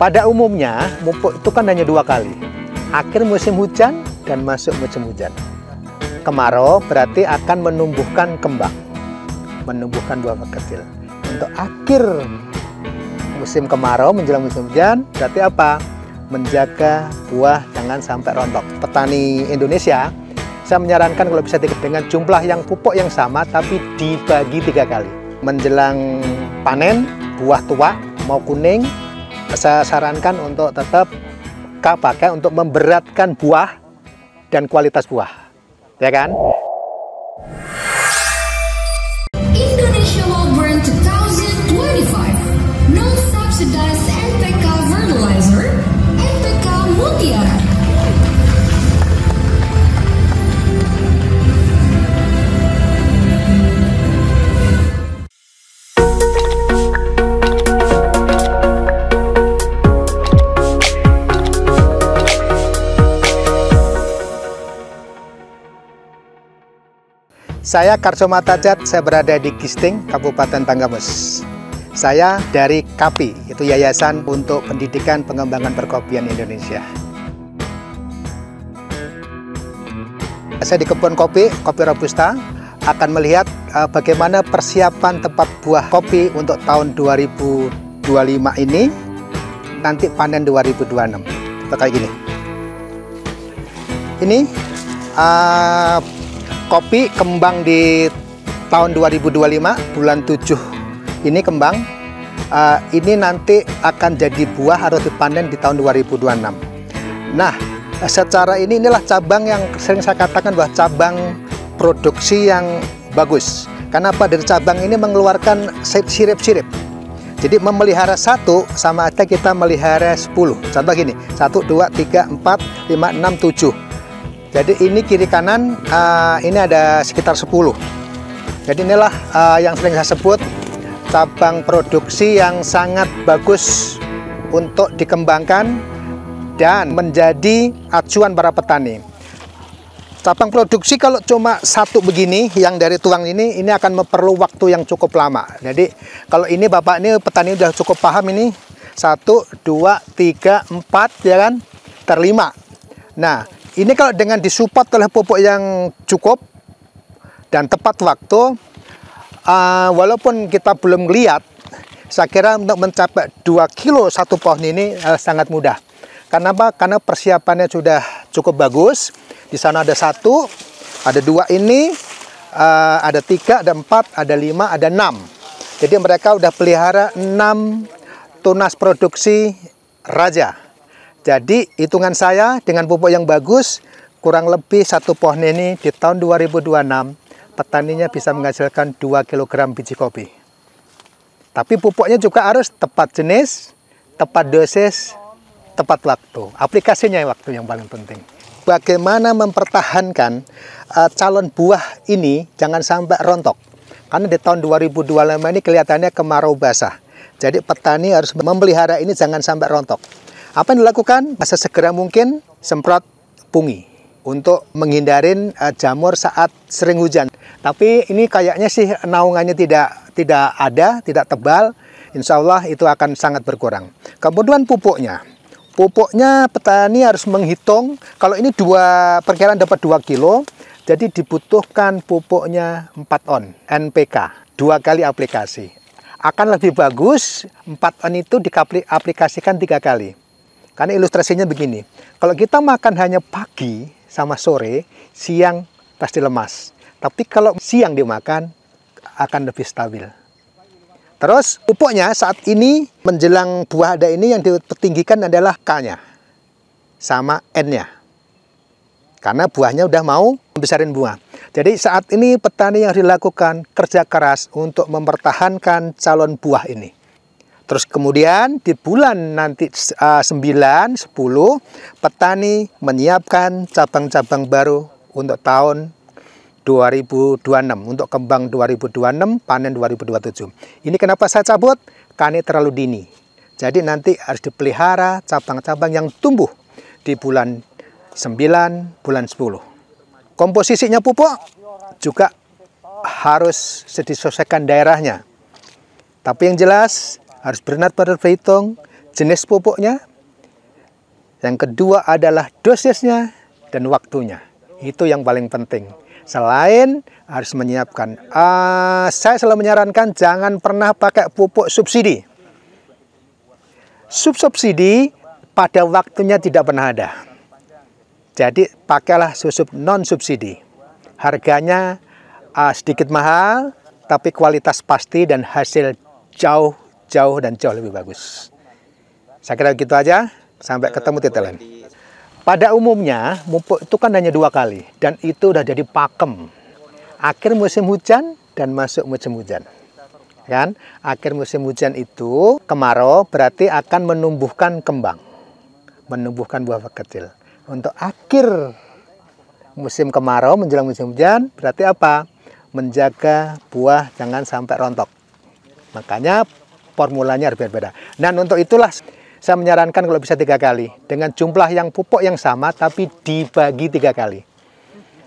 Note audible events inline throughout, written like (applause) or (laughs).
Pada umumnya, mupuk itu kan hanya dua kali. Akhir musim hujan dan masuk musim hujan. Kemarau berarti akan menumbuhkan kembang. Menumbuhkan buah kecil. Untuk akhir musim kemarau menjelang musim hujan, berarti apa? Menjaga buah jangan sampai rontok. Petani Indonesia, saya menyarankan kalau bisa dengan jumlah yang pupuk yang sama, tapi dibagi tiga kali. Menjelang panen, buah tua, mau kuning, saya sarankan untuk tetap kau pakai untuk memberatkan buah dan kualitas buah. Ya kan? Saya Karso Matajat, saya berada di Gisting, Kabupaten Tanggamus. Saya dari KAPI, itu Yayasan untuk Pendidikan Pengembangan Perkopian Indonesia. Saya di kebun kopi, kopi Robusta, akan melihat eh, bagaimana persiapan tempat buah kopi untuk tahun 2025 ini, nanti panen 2026. Kita kayak gini. Ini uh, kopi kembang di tahun 2025 bulan 7 ini kembang uh, ini nanti akan jadi buah harus dipanen di tahun 2026 nah secara ini inilah cabang yang sering saya katakan bahwa cabang produksi yang bagus kenapa dari cabang ini mengeluarkan sirip-sirip jadi memelihara satu sama aja kita melihara 10 contoh gini 1 2 3 4 5 6 7 jadi ini kiri kanan uh, ini ada sekitar 10. Jadi inilah uh, yang sering saya sebut cabang produksi yang sangat bagus untuk dikembangkan dan menjadi acuan para petani. Cabang produksi kalau cuma satu begini yang dari tulang ini ini akan memperlu waktu yang cukup lama. Jadi kalau ini Bapak ini petani sudah cukup paham ini satu dua tiga empat ya kan? Terlima. Nah, ini kalau dengan disupport oleh pupuk yang cukup dan tepat waktu, uh, walaupun kita belum lihat, saya kira untuk mencapai 2 kilo satu pohon ini uh, sangat mudah. Kenapa? Karena persiapannya sudah cukup bagus. Di sana ada satu, ada dua ini, uh, ada tiga, ada empat, ada lima, ada enam. Jadi mereka sudah pelihara enam tunas produksi raja. Jadi hitungan saya dengan pupuk yang bagus kurang lebih satu pohon ini di tahun 2026 petaninya bisa menghasilkan 2 kg biji kopi. Tapi pupuknya juga harus tepat jenis, tepat dosis, tepat waktu. Aplikasinya waktu yang paling penting. Bagaimana mempertahankan uh, calon buah ini jangan sampai rontok. Karena di tahun 2025 ini kelihatannya kemarau basah. Jadi petani harus memelihara ini jangan sampai rontok. Apa yang dilakukan? Masa segera mungkin semprot pungi untuk menghindarin uh, jamur saat sering hujan. Tapi ini kayaknya sih naungannya tidak tidak ada, tidak tebal. Insya Allah itu akan sangat berkurang. Kemudian pupuknya. Pupuknya petani harus menghitung, kalau ini dua perkiraan dapat 2 kilo, jadi dibutuhkan pupuknya 4 on NPK dua kali aplikasi. Akan lebih bagus 4 on itu diaplikasikan tiga kali. Karena ilustrasinya begini, kalau kita makan hanya pagi sama sore, siang pasti lemas. Tapi kalau siang dimakan, akan lebih stabil. Terus pupuknya saat ini menjelang buah ada ini yang dipertinggikan adalah K-nya sama N-nya. Karena buahnya udah mau membesarin buah. Jadi saat ini petani yang dilakukan kerja keras untuk mempertahankan calon buah ini. Terus kemudian di bulan nanti uh, 9, 10, petani menyiapkan cabang-cabang baru untuk tahun 2026, untuk kembang 2026, panen 2027. Ini kenapa saya cabut? Karena terlalu dini. Jadi nanti harus dipelihara cabang-cabang yang tumbuh di bulan 9, bulan 10. Komposisinya pupuk juga harus sedisosekan daerahnya. Tapi yang jelas harus benar pada berhitung jenis pupuknya. Yang kedua adalah dosisnya dan waktunya. Itu yang paling penting. Selain harus menyiapkan, uh, saya selalu menyarankan jangan pernah pakai pupuk subsidi. Sub-subsidi pada waktunya tidak pernah ada. Jadi pakailah susup non subsidi. Harganya uh, sedikit mahal, tapi kualitas pasti dan hasil jauh jauh dan jauh lebih bagus. Saya kira gitu aja, sampai ketemu lain. Pada umumnya, mumpuk itu kan hanya dua kali, dan itu udah jadi pakem. Akhir musim hujan dan masuk musim hujan. Kan? Akhir musim hujan itu, kemarau berarti akan menumbuhkan kembang. Menumbuhkan buah kecil. Untuk akhir musim kemarau menjelang musim hujan, berarti apa? Menjaga buah jangan sampai rontok. Makanya formulanya berbeda-beda. Dan untuk itulah saya menyarankan kalau bisa tiga kali dengan jumlah yang pupuk yang sama tapi dibagi tiga kali.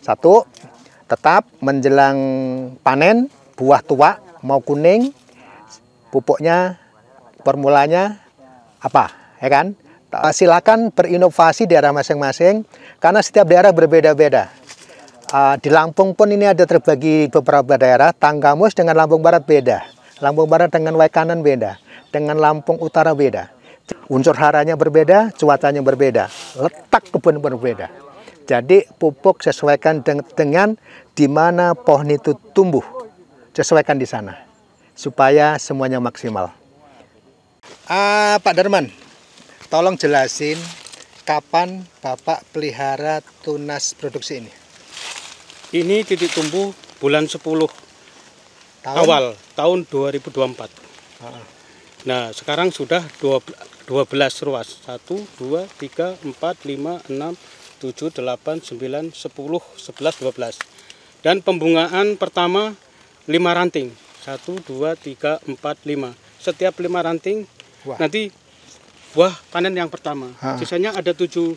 Satu, tetap menjelang panen buah tua mau kuning pupuknya formulanya apa ya kan silakan berinovasi daerah masing-masing karena setiap daerah berbeda-beda ah, di Lampung pun ini ada terbagi beberapa daerah Tanggamus dengan Lampung Barat beda Lampung Barat dengan Wai Kanan beda, dengan Lampung Utara beda. Unsur haranya berbeda, cuacanya berbeda, letak kebun berbeda. Jadi pupuk sesuaikan dengan di mana pohon itu tumbuh. Sesuaikan di sana supaya semuanya maksimal. Ah, Pak Darman, tolong jelasin kapan Bapak pelihara tunas produksi ini? Ini titik tumbuh bulan 10 tahun? awal tahun 2024. Ah. Nah, sekarang sudah 12, 12 ruas. 1 2 3 4 5 6 7 8 9 10 11 12. Dan pembungaan pertama 5 ranting. 1 2 3 4 5. Setiap 5 ranting Wah. nanti buah panen yang pertama. Ah. Sisanya ada 7 eh,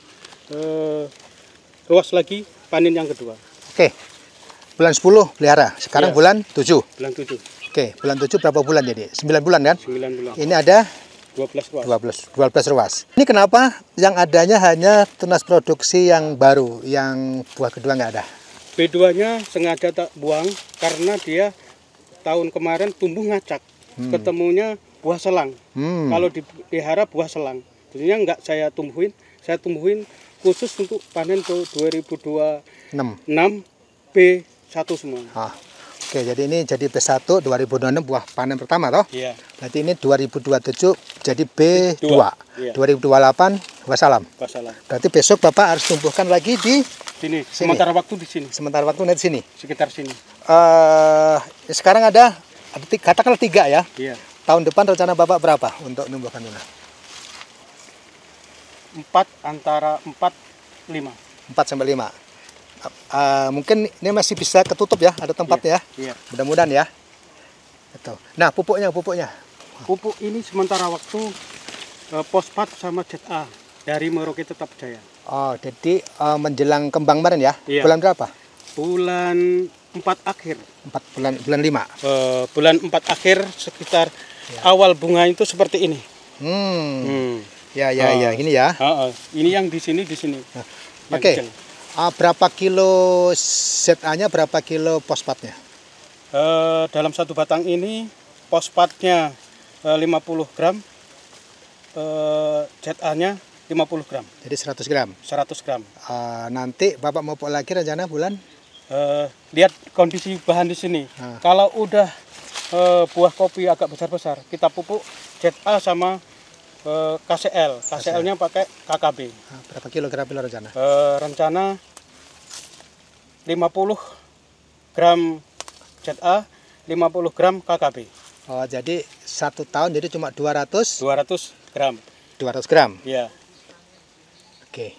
ruas lagi panen yang kedua. Oke. Okay bulan 10 pelihara. Sekarang ya. bulan 7. Bulan 7. Oke, bulan 7 berapa bulan jadi? 9 bulan kan? 9 bulan. Ini ada 12 ruas. 12, 12 ruas. Ini kenapa yang adanya hanya tunas produksi yang baru, yang buah kedua nggak ada? B2-nya sengaja tak buang karena dia tahun kemarin tumbuh ngacak. Hmm. Ketemunya buah selang. Hmm. Kalau dipelihara buah selang. Jadinya nggak saya tumbuhin, saya tumbuhin khusus untuk panen ke 2026 6 B satu semua. Ah. Oke, jadi ini jadi B1 2026 buah panen pertama toh? Iya. Yeah. Berarti ini 2027 jadi B2. Yeah. 2028 wassalam. Wassalam. Berarti besok Bapak harus tumbuhkan lagi di sini. sini. Sementara waktu di sini. Sementara waktu di sini. Sekitar sini. Eh, Uh, sekarang ada, ada katakanlah tiga ya. Iya. Yeah. Tahun depan rencana Bapak berapa untuk tumbuhkan tuna? Empat antara empat lima. Empat sampai lima uh, mungkin ini masih bisa ketutup ya, ada yeah. ya. Yeah. Mudah-mudahan ya. Itu. Nah, pupuknya, pupuknya. Pupuk ini sementara waktu uh, pospat sama ZA dari Merauke Tetap Jaya. Oh, jadi uh, menjelang kembang kemarin ya. Yeah. Bulan berapa? Bulan 4 akhir. 4 bulan bulan 5. Uh, eh, bulan 4 akhir sekitar yeah. awal bunga itu seperti ini. Hmm. hmm. Ya, ya, uh, ya, ah. ini ya. Uh, uh. Ini yang di sini di sini. Oke. Okay. Uh, berapa kilo ZA-nya, berapa kilo pospatnya? Uh, eh, dalam satu batang ini pospatnya eh, uh, 50 gram, uh, ZA-nya 50 gram. Jadi 100 gram? 100 gram. Uh, nanti Bapak mau pok lagi rencana bulan? Uh, lihat kondisi bahan di sini. Uh. Kalau udah uh, buah kopi agak besar-besar, kita pupuk ZA sama Eh, KCL. KCL-nya pakai KKB. Ah, berapa kilogram pilar rencana? Eh, rencana 50 gram ZA, 50 gram KKB. Oh, jadi satu tahun jadi cuma 200? 200 gram. 200 gram? Iya. Oke.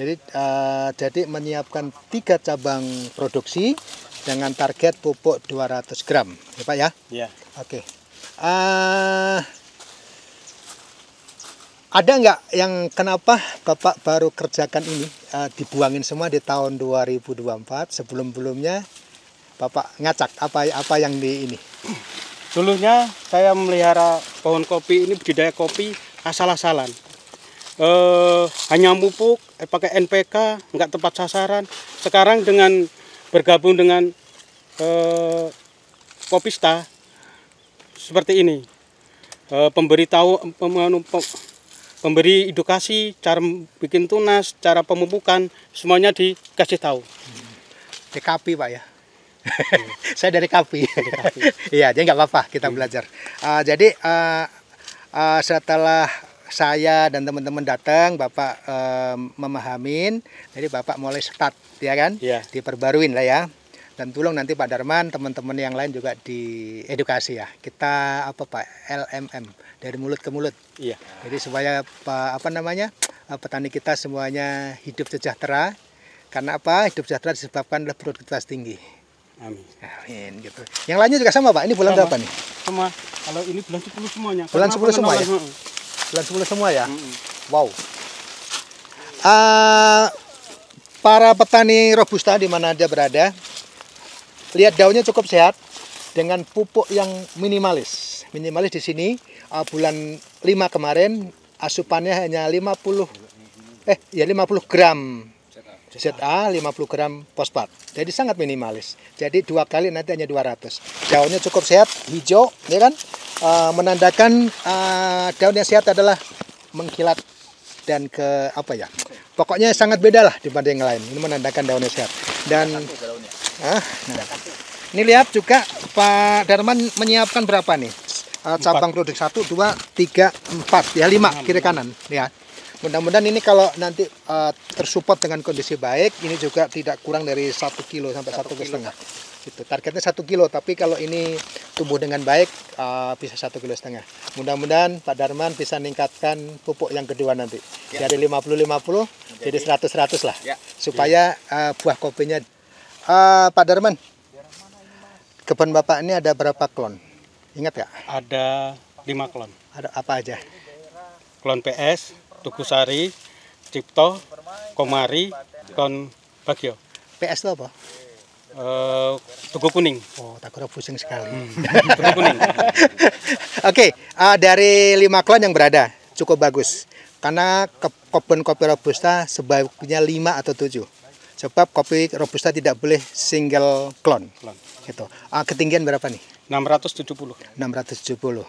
Jadi, uh, jadi menyiapkan tiga cabang produksi dengan target pupuk 200 gram, ya Pak ya? Iya. Oke. Uh, ada nggak yang kenapa Bapak baru kerjakan ini uh, dibuangin semua di tahun 2024 sebelum sebelumnya Bapak ngacak apa apa yang di ini? Dulunya saya melihara pohon kopi ini budidaya kopi asal-asalan. Eh, hanya pupuk, eh, pakai NPK, nggak tepat sasaran. Sekarang dengan bergabung dengan eh, Kopista seperti ini, eh, pemberitahu pem, anu, pem, memberi edukasi cara bikin tunas, cara pemupukan, semuanya dikasih tahu. kapi Pak ya. (laughs) Saya dari KAPI. (laughs) Iya, jadi nggak apa-apa kita hmm. belajar. Uh, jadi uh, uh, setelah saya dan teman-teman datang, Bapak um, memahamin, jadi Bapak mulai start, ya kan? Yeah. Diperbaruin lah ya dan tolong nanti Pak Darman teman-teman yang lain juga di edukasi ya kita apa Pak LMM dari mulut ke mulut iya jadi supaya apa namanya eh, petani kita semuanya hidup sejahtera karena apa hidup sejahtera disebabkan oleh produktivitas tinggi Amin. Amin gitu. Yang lainnya juga sama Pak. Ini bulan berapa nih? Sama. Kalau ini bulan 10 semuanya. Bulan Karena 10 semua ya? Bulan 10 semua ya? Mm -hmm. Wow. Uh, para petani robusta di mana dia berada, Lihat daunnya cukup sehat dengan pupuk yang minimalis. Minimalis di sini uh, bulan 5 kemarin asupannya hanya 50 eh ya 50 gram ZA 50 gram fosfat. Jadi sangat minimalis. Jadi dua kali nanti hanya 200. Daunnya cukup sehat, hijau, ya kan? Uh, menandakan uh, daun yang sehat adalah mengkilat dan ke apa ya? Pokoknya sangat beda lah dibanding yang lain. Ini menandakan daunnya sehat. Dan nah. Ini lihat juga Pak Darman menyiapkan berapa nih? Uh, cabang produk 1, 2, 3, 4, ya 5 kiri kanan. ya. Mudah-mudahan ini kalau nanti uh, tersupport dengan kondisi baik, ini juga tidak kurang dari 1 kilo sampai 1 kilo setengah. Gitu. Targetnya 1 kilo, tapi kalau ini tumbuh dengan baik uh, bisa 1 kilo setengah. Mudah-mudahan Pak Darman bisa meningkatkan pupuk yang kedua nanti ya. dari 50-50 jadi 100-100 lah, ya. supaya uh, buah kopinya Eh, Pak Darman, kebun Bapak ini ada berapa klon? Ingat ya? Ada lima klon. Ada apa aja? Klon PS, Tukusari, Cipto, Komari, klon Bagio. PS itu apa? Uh, Tugu Kuning. Oh, takutnya pusing sekali. Hmm. (laughs) Tugu Kuning. (laughs) Oke, okay, uh, eh, dari lima klon yang berada, cukup bagus. Karena kebun kopi Robusta sebaiknya lima atau tujuh. Sebab kopi robusta tidak boleh single clone. clone. Gitu. Ah, ketinggian berapa nih? 670. 670.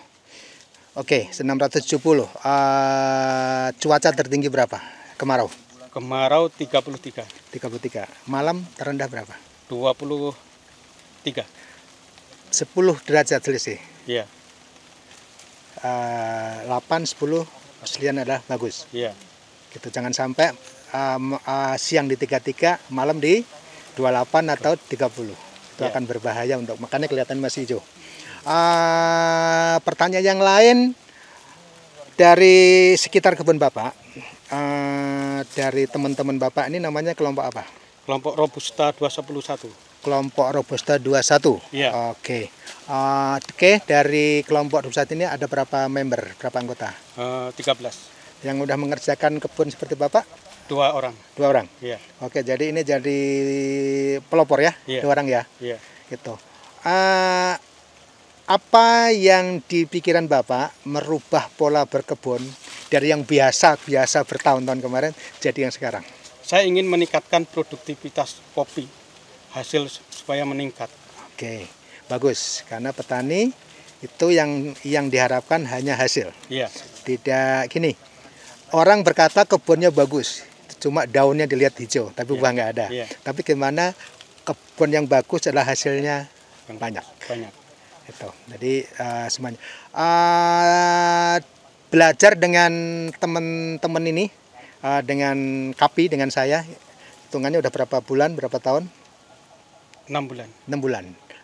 Oke, okay, 670. Uh, cuaca tertinggi berapa? Kemarau. Kemarau 33. 33. Malam terendah berapa? 23. 10 derajat selisih. Iya. Yeah. Uh, 8 10 selian adalah bagus. Iya. Yeah. Gitu jangan sampai um, uh, siang di 33, malam di 28 atau 30. Itu yeah. akan berbahaya untuk makannya kelihatan masih hijau. Uh, pertanyaan yang lain dari sekitar kebun Bapak, uh, dari teman-teman Bapak ini namanya kelompok apa? Kelompok Robusta 211 kelompok Robusta 21. Iya. Oke. Okay. Uh, Oke, okay, dari kelompok Robusta ini ada berapa member, berapa anggota? Uh, eh, 13. Yang sudah mengerjakan kebun seperti Bapak? Dua orang. Dua orang. Iya. Oke, jadi ini jadi pelopor ya, iya. dua orang ya. Iya. Gitu. Uh, apa yang di pikiran Bapak merubah pola berkebun dari yang biasa-biasa bertahun-tahun kemarin jadi yang sekarang? Saya ingin meningkatkan produktivitas kopi, hasil supaya meningkat. Oke, bagus. Karena petani itu yang yang diharapkan hanya hasil. Iya. Tidak gini. Orang berkata kebunnya bagus, cuma daunnya dilihat hijau tapi yeah. buah nggak ada yeah. tapi gimana kebun yang bagus adalah hasilnya banyak banyak itu jadi uh, semuanya uh, belajar dengan teman-teman ini uh, dengan kapi dengan saya hitungannya udah berapa bulan berapa tahun enam bulan enam bulan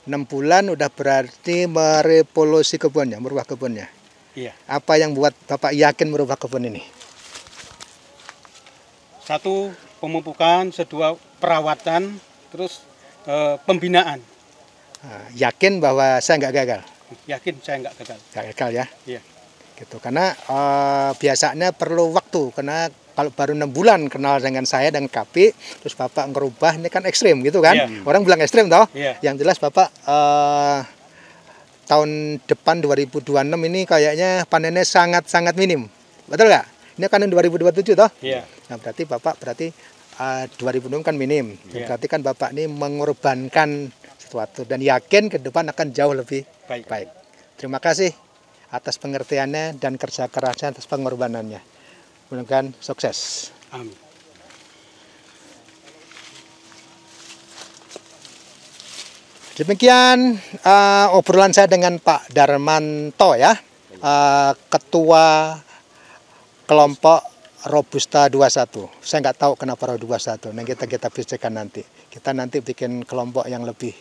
enam bulan udah berarti merevolusi kebunnya merubah kebunnya iya apa yang buat bapak yakin merubah kebun ini satu pemupukan, kedua perawatan, terus e, pembinaan. Ah, yakin bahwa saya nggak gagal? Yakin saya nggak gagal. Nggak gagal ya? Iya. Gitu karena e, biasanya perlu waktu karena kalau baru enam bulan kenal dengan saya dan Kapi, terus bapak ngerubah ini kan ekstrim gitu kan? Yeah. Orang bilang ekstrim tau? Yeah. Iya. Yang jelas bapak e, tahun depan 2026 ini kayaknya panennya sangat-sangat minim. Betul nggak? Ini kan 2027 toh? Iya. Yeah. Nah berarti Bapak berarti uh, enam kan minim. Yeah. Berarti kan Bapak ini mengorbankan sesuatu dan yakin ke depan akan jauh lebih baik. baik. Terima kasih atas pengertiannya dan kerja kerasnya atas pengorbanannya. Mudah-mudahan sukses. Amin. Demikian uh, obrolan saya dengan Pak Darmanto ya, uh, Ketua Kelompok Robusta 21. Saya nggak tahu kenapa Robusta 21. Nah kita kita pikirkan nanti. Kita nanti bikin kelompok yang lebih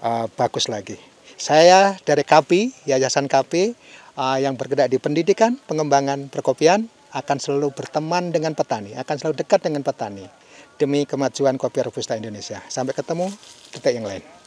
uh, bagus lagi. Saya dari KAPI, Yayasan KAPI uh, yang bergerak di pendidikan, pengembangan perkopian akan selalu berteman dengan petani, akan selalu dekat dengan petani demi kemajuan kopi Robusta Indonesia. Sampai ketemu detik yang lain.